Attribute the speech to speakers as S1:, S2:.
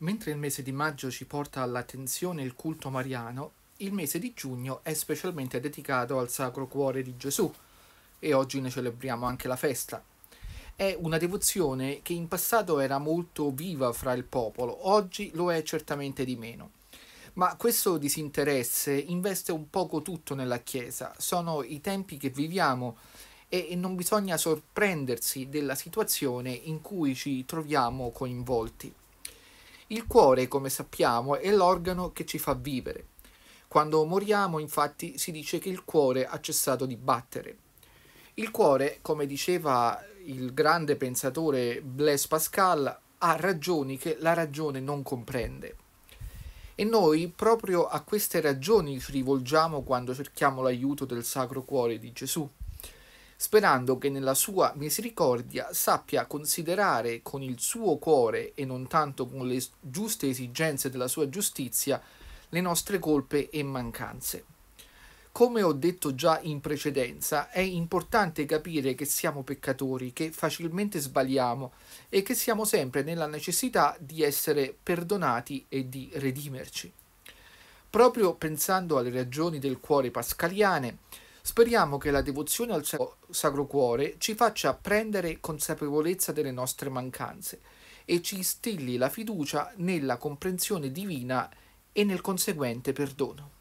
S1: Mentre il mese di maggio ci porta all'attenzione il culto mariano, il mese di giugno è specialmente dedicato al Sacro Cuore di Gesù e oggi ne celebriamo anche la festa. È una devozione che in passato era molto viva fra il popolo, oggi lo è certamente di meno. Ma questo disinteresse investe un poco tutto nella Chiesa, sono i tempi che viviamo e non bisogna sorprendersi della situazione in cui ci troviamo coinvolti. Il cuore, come sappiamo, è l'organo che ci fa vivere. Quando moriamo, infatti, si dice che il cuore ha cessato di battere. Il cuore, come diceva il grande pensatore Blaise Pascal, ha ragioni che la ragione non comprende. E noi proprio a queste ragioni ci rivolgiamo quando cerchiamo l'aiuto del Sacro Cuore di Gesù sperando che nella sua misericordia sappia considerare con il suo cuore e non tanto con le giuste esigenze della sua giustizia le nostre colpe e mancanze. Come ho detto già in precedenza, è importante capire che siamo peccatori, che facilmente sbagliamo e che siamo sempre nella necessità di essere perdonati e di redimerci. Proprio pensando alle ragioni del cuore pascaliane, Speriamo che la devozione al Sacro Cuore ci faccia prendere consapevolezza delle nostre mancanze e ci instilli la fiducia nella comprensione divina e nel conseguente perdono.